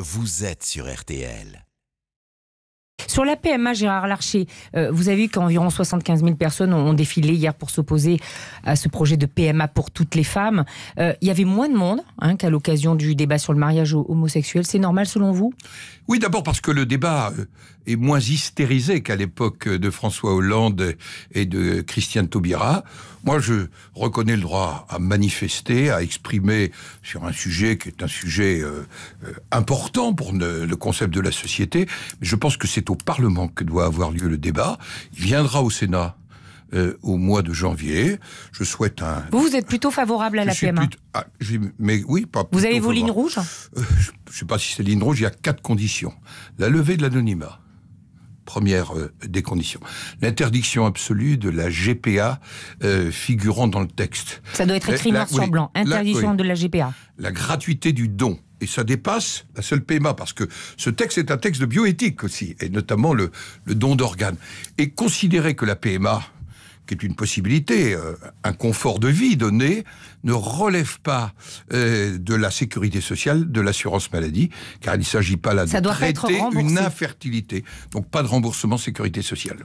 Vous êtes sur RTL. Sur la PMA, Gérard Larcher, euh, vous avez vu qu'environ 75 000 personnes ont, défilé hier pour s'opposer à ce projet de PMA pour toutes les femmes. Euh, il y avait moins de monde hein, qu'à l'occasion du débat sur le mariage homosexuel. C'est normal selon vous Oui, d'abord parce que le débat euh, est moins hystérisé qu'à l'époque de François Hollande et de Christiane Taubira. Moi, je reconnais le droit à manifester, à exprimer sur un sujet qui est un sujet important pour le concept de la société. je pense que c'est Parlement que doit avoir lieu le débat. Il viendra au Sénat. Euh, au mois de janvier. Je souhaite un. Vous, êtes plutôt favorable à la PMA ah, Mais oui, pas Vous avez vos lignes rouges euh, Je ne sais pas si c'est ligne rouge, il y a quatre conditions. La levée de l'anonymat, première euh, des conditions. L'interdiction absolue de la GPA figurant dans le texte. Ça doit être écrit eh, noir sur blanc. Interdiction de la GPA. La gratuité du don et ça dépasse la seule PMA, parce que ce texte est un texte de bioéthique aussi, et notamment le, don d'organes. Et considérer que la PMA, qui est une possibilité, euh, un confort de vie donné, ne relève pas euh, de la sécurité sociale, de l'assurance maladie, car il ne s'agit pas là de traiter une infertilité. Donc pas de remboursement sécurité sociale.